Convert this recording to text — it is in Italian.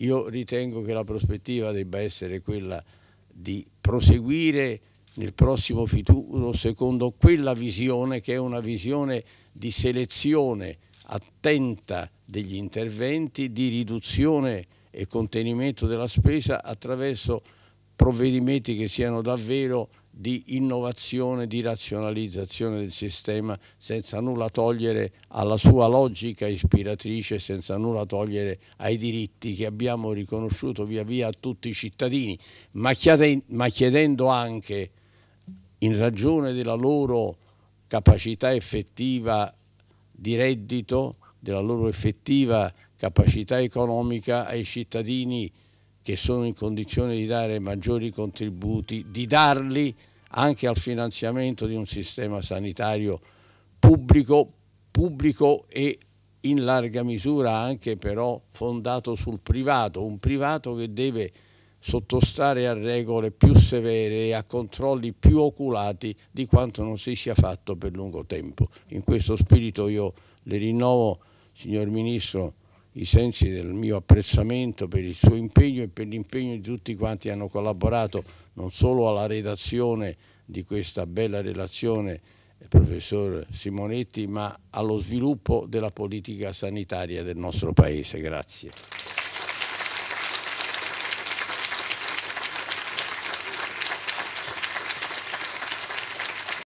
Io ritengo che la prospettiva debba essere quella di proseguire nel prossimo futuro secondo quella visione che è una visione di selezione attenta degli interventi, di riduzione e contenimento della spesa attraverso provvedimenti che siano davvero di innovazione, di razionalizzazione del sistema senza nulla togliere alla sua logica ispiratrice, senza nulla togliere ai diritti che abbiamo riconosciuto via via a tutti i cittadini, ma, chiedendo anche in ragione della loro capacità effettiva di reddito, della loro effettiva capacità economica ai cittadini che sono in condizione di dare maggiori contributi, di darli anche al finanziamento di un sistema sanitario pubblico, pubblico e in larga misura anche però fondato sul privato, un privato che deve sottostare a regole più severe e a controlli più oculati di quanto non si sia fatto per lungo tempo. In questo spirito io le rinnovo, signor Ministro, i sensi del mio apprezzamento per il suo impegno e per l'impegno di tutti quanti che hanno collaborato non solo alla redazione di questa bella relazione professor Simonetti ma allo sviluppo della politica sanitaria del nostro paese. Grazie.